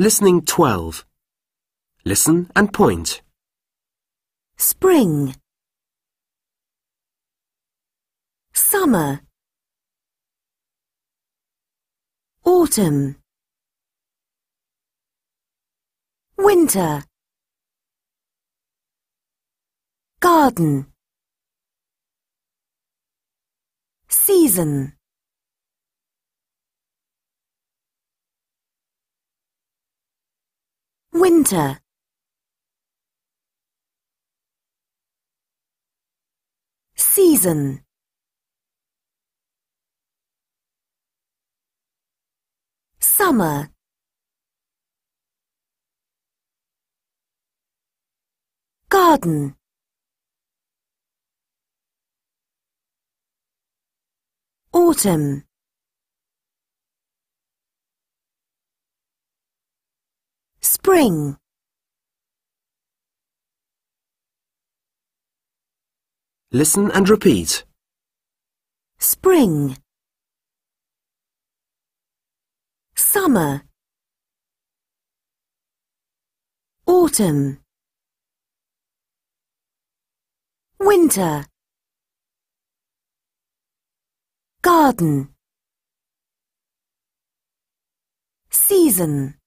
Listening 12. Listen and point. Spring Summer Autumn Winter Garden Season Winter Season Summer Garden Autumn spring Listen and repeat. Spring Summer Autumn Winter Garden Season